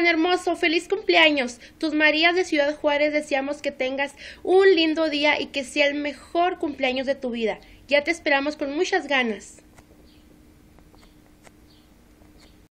Hermoso, feliz cumpleaños. Tus Marías de Ciudad Juárez deseamos que tengas un lindo día y que sea el mejor cumpleaños de tu vida. Ya te esperamos con muchas ganas.